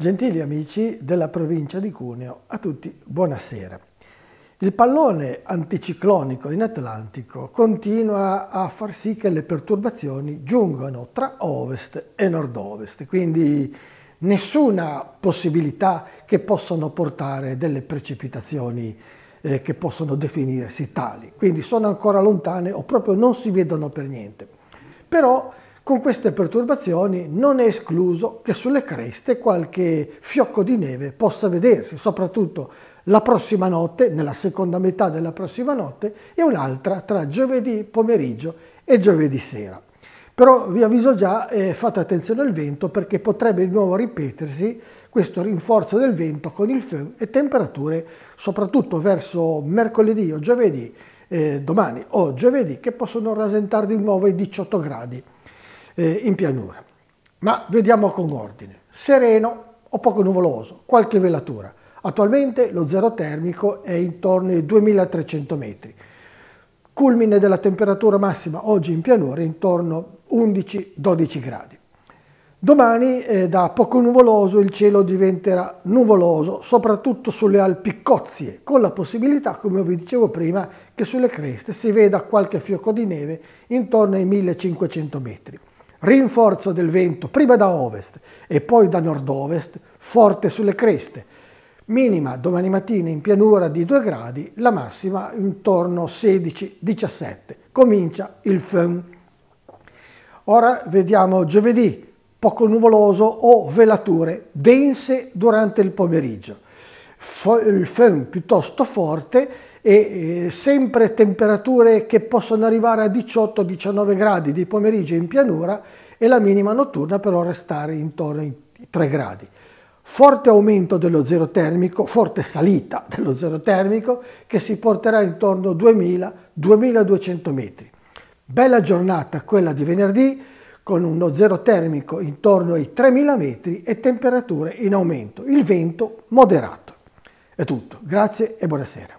Gentili amici della provincia di Cuneo, a tutti buonasera. Il pallone anticiclonico in Atlantico continua a far sì che le perturbazioni giungano tra ovest e nord-ovest, quindi nessuna possibilità che possano portare delle precipitazioni eh, che possono definirsi tali, quindi sono ancora lontane o proprio non si vedono per niente. Però con queste perturbazioni non è escluso che sulle creste qualche fiocco di neve possa vedersi, soprattutto la prossima notte, nella seconda metà della prossima notte, e un'altra tra giovedì pomeriggio e giovedì sera. Però vi avviso già, eh, fate attenzione al vento perché potrebbe di nuovo ripetersi questo rinforzo del vento con il feu e temperature soprattutto verso mercoledì o giovedì, eh, domani o giovedì, che possono rasentare di nuovo i 18 gradi eh, in pianura. Ma vediamo con ordine. Sereno o poco nuvoloso, qualche velatura. Attualmente lo zero termico è intorno ai 2300 metri. Culmine della temperatura massima oggi in pianura è intorno 11-12 gradi. Domani eh, da poco nuvoloso il cielo diventerà nuvoloso, soprattutto sulle Alpi con la possibilità, come vi dicevo prima, che sulle creste si veda qualche fiocco di neve intorno ai 1500 metri rinforzo del vento prima da ovest e poi da nord-ovest, forte sulle creste. Minima domani mattina in pianura di 2 gradi, la massima intorno 16-17. Comincia il FEM. Ora vediamo giovedì, poco nuvoloso o velature dense durante il pomeriggio. Il FEM piuttosto forte, e eh, sempre temperature che possono arrivare a 18-19 gradi di pomeriggio in pianura e la minima notturna però restare intorno ai 3 gradi. Forte aumento dello zero termico, forte salita dello zero termico che si porterà intorno a 2000-2200 metri. Bella giornata quella di venerdì con uno zero termico intorno ai 3000 metri e temperature in aumento, il vento moderato. È tutto, grazie e buonasera.